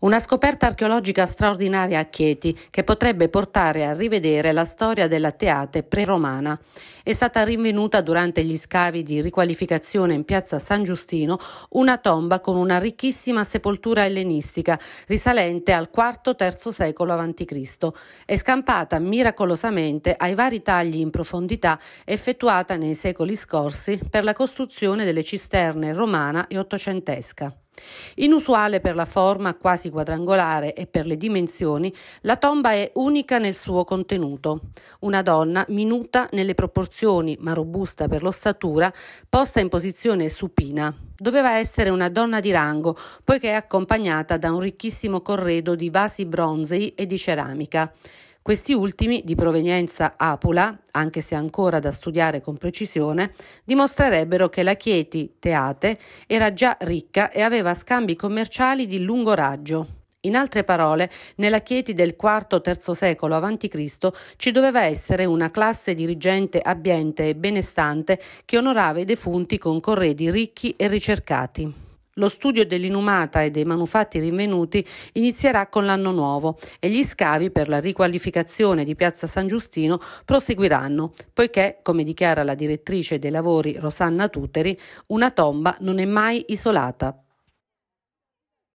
Una scoperta archeologica straordinaria a Chieti che potrebbe portare a rivedere la storia della teate preromana. È stata rinvenuta durante gli scavi di riqualificazione in piazza San Giustino una tomba con una ricchissima sepoltura ellenistica risalente al IV-III secolo a.C. È scampata miracolosamente ai vari tagli in profondità effettuata nei secoli scorsi per la costruzione delle cisterne romana e ottocentesca. Inusuale per la forma quasi quadrangolare e per le dimensioni, la tomba è unica nel suo contenuto. Una donna minuta nelle proporzioni ma robusta per l'ossatura, posta in posizione supina. Doveva essere una donna di rango, poiché è accompagnata da un ricchissimo corredo di vasi bronzei e di ceramica. Questi ultimi, di provenienza apula, anche se ancora da studiare con precisione, dimostrerebbero che la Chieti Teate era già ricca e aveva scambi commerciali di lungo raggio. In altre parole, nella Chieti del IV-III secolo a.C. ci doveva essere una classe dirigente abbiente e benestante che onorava i defunti con corredi ricchi e ricercati. Lo studio dell'inumata e dei manufatti rinvenuti inizierà con l'anno nuovo e gli scavi per la riqualificazione di Piazza San Giustino proseguiranno, poiché, come dichiara la direttrice dei lavori Rosanna Tuteri, una tomba non è mai isolata.